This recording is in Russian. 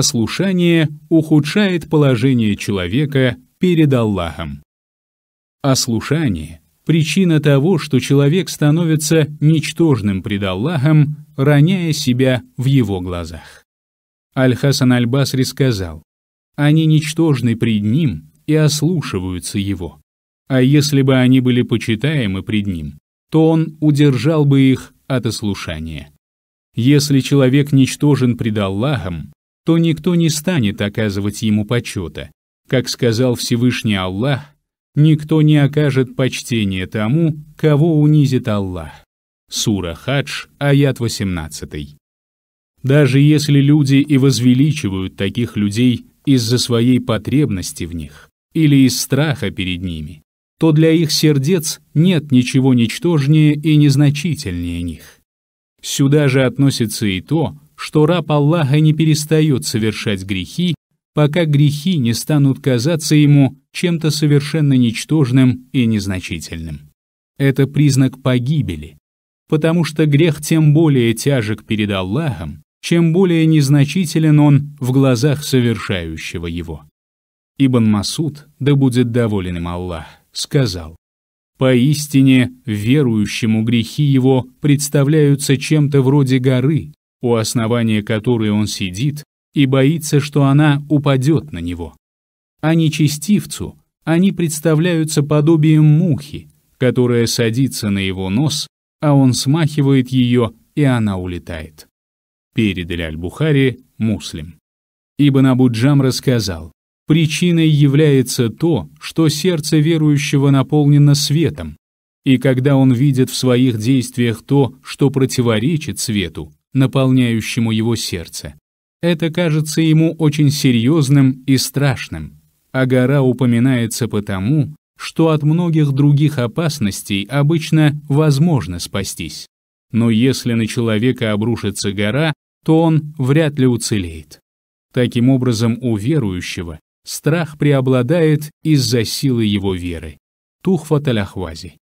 ослушание ухудшает положение человека перед Аллахом. Ослушание а – причина того, что человек становится ничтожным пред Аллахом, роняя себя в его глазах. Аль-Хасан Аль-Басри сказал, «Они ничтожны пред ним и ослушиваются его. А если бы они были почитаемы пред ним, то он удержал бы их от ослушания. Если человек ничтожен пред Аллахом, то никто не станет оказывать ему почета. Как сказал Всевышний Аллах, никто не окажет почтения тому, кого унизит Аллах. Сура Хадж, аят 18. Даже если люди и возвеличивают таких людей из-за своей потребности в них или из страха перед ними, то для их сердец нет ничего ничтожнее и незначительнее них. Сюда же относится и то, что раб Аллаха не перестает совершать грехи, пока грехи не станут казаться ему чем-то совершенно ничтожным и незначительным. Это признак погибели, потому что грех тем более тяжек перед Аллахом, чем более незначителен он в глазах совершающего его. Ибн Масуд, да будет доволен им Аллах, сказал, «Поистине верующему грехи его представляются чем-то вроде горы, у основания которой он сидит, и боится, что она упадет на него. А нечестивцу они представляются подобием мухи, которая садится на его нос, а он смахивает ее, и она улетает. Передали Аль-Бухари муслим. Ибн Абуджам рассказал, причиной является то, что сердце верующего наполнено светом, и когда он видит в своих действиях то, что противоречит свету, наполняющему его сердце. Это кажется ему очень серьезным и страшным, а гора упоминается потому, что от многих других опасностей обычно возможно спастись. Но если на человека обрушится гора, то он вряд ли уцелеет. Таким образом, у верующего страх преобладает из-за силы его веры. Тухфат аляхвази.